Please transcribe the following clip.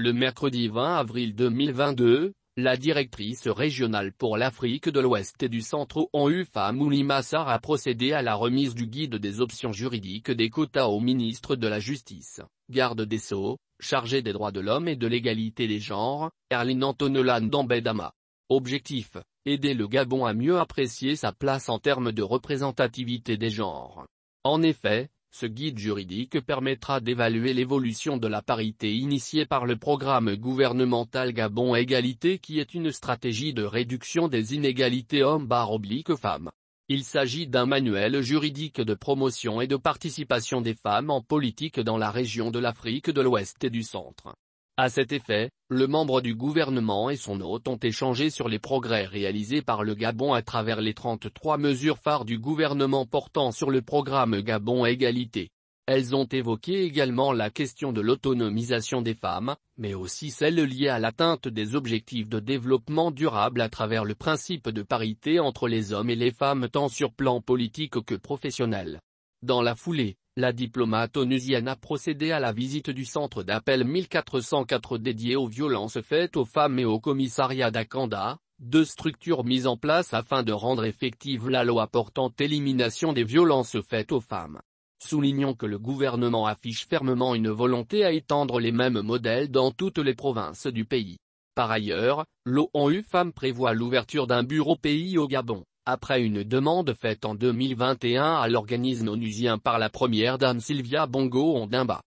Le mercredi 20 avril 2022, la directrice régionale pour l'Afrique de l'Ouest et du Centre Onufa UFA Massar a procédé à la remise du guide des options juridiques des quotas au ministre de la Justice, garde des Sceaux, chargé des droits de l'homme et de l'égalité des genres, Erlin Antonolan Dambedama. Objectif, aider le Gabon à mieux apprécier sa place en termes de représentativité des genres. En effet, ce guide juridique permettra d'évaluer l'évolution de la parité initiée par le programme gouvernemental Gabon Égalité qui est une stratégie de réduction des inégalités hommes-femmes. Il s'agit d'un manuel juridique de promotion et de participation des femmes en politique dans la région de l'Afrique de l'Ouest et du Centre. À cet effet, le membre du gouvernement et son hôte ont échangé sur les progrès réalisés par le Gabon à travers les 33 mesures phares du gouvernement portant sur le programme Gabon Égalité. Elles ont évoqué également la question de l'autonomisation des femmes, mais aussi celle liée à l'atteinte des objectifs de développement durable à travers le principe de parité entre les hommes et les femmes tant sur plan politique que professionnel. Dans la foulée, la diplomate onusienne a procédé à la visite du centre d'appel 1404 dédié aux violences faites aux femmes et au commissariat d'Akanda, deux structures mises en place afin de rendre effective la loi portant élimination des violences faites aux femmes. Soulignons que le gouvernement affiche fermement une volonté à étendre les mêmes modèles dans toutes les provinces du pays. Par ailleurs, l'ONU Femmes prévoit l'ouverture d'un bureau pays au Gabon après une demande faite en 2021 à l'organisme onusien par la première dame Sylvia Bongo Ondimba.